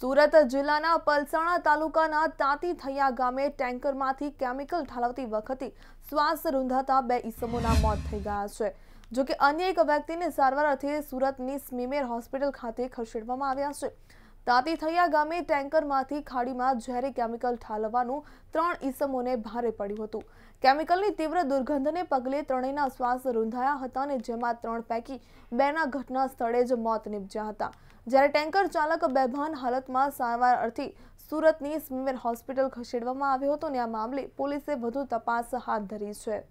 સુરત જિલ્લાના પલસાણા તાલુકાના તાંતીથૈયા ગામે ટેન્કરમાંથી કેમિકલ ઠાલવતી વખતે શ્વાસ રૂંધાતા બે ઈસમોના મોત થઈ ગયા છે જોકે અન્ય એક વ્યક્તિને સારવાર અર્થે સુરતની સ્મીમેર હોસ્પિટલ ખાતે ખસેડવામાં આવ્યા છે તાતી થિયા ગામ મે ટેન્કરમાંથી ખાડીમાં ઝેરી કેમિકલ ઠાલવવાનું ત્રણ ઈસમોને ભારે પડ્યું હતું કેમિકલની તીવ્ર દુર્ગંધને પગલે ત્રણના શ્વાસ રુંધાયા હતા અને જેમાં ત્રણ પેકી બેના ઘટનાસ્થળે જ મોત નિપજાતા જ્યારે ટેન્કર ચાલક બેભાન હાલતમાં સારવાર અર્થી સુરતની સ્મીમેર હોસ્પિટલ ખસેડવામાં આવ્યો હતો ને આ મામલે પોલીસે વધુ તપાસ હાથ ધરી છે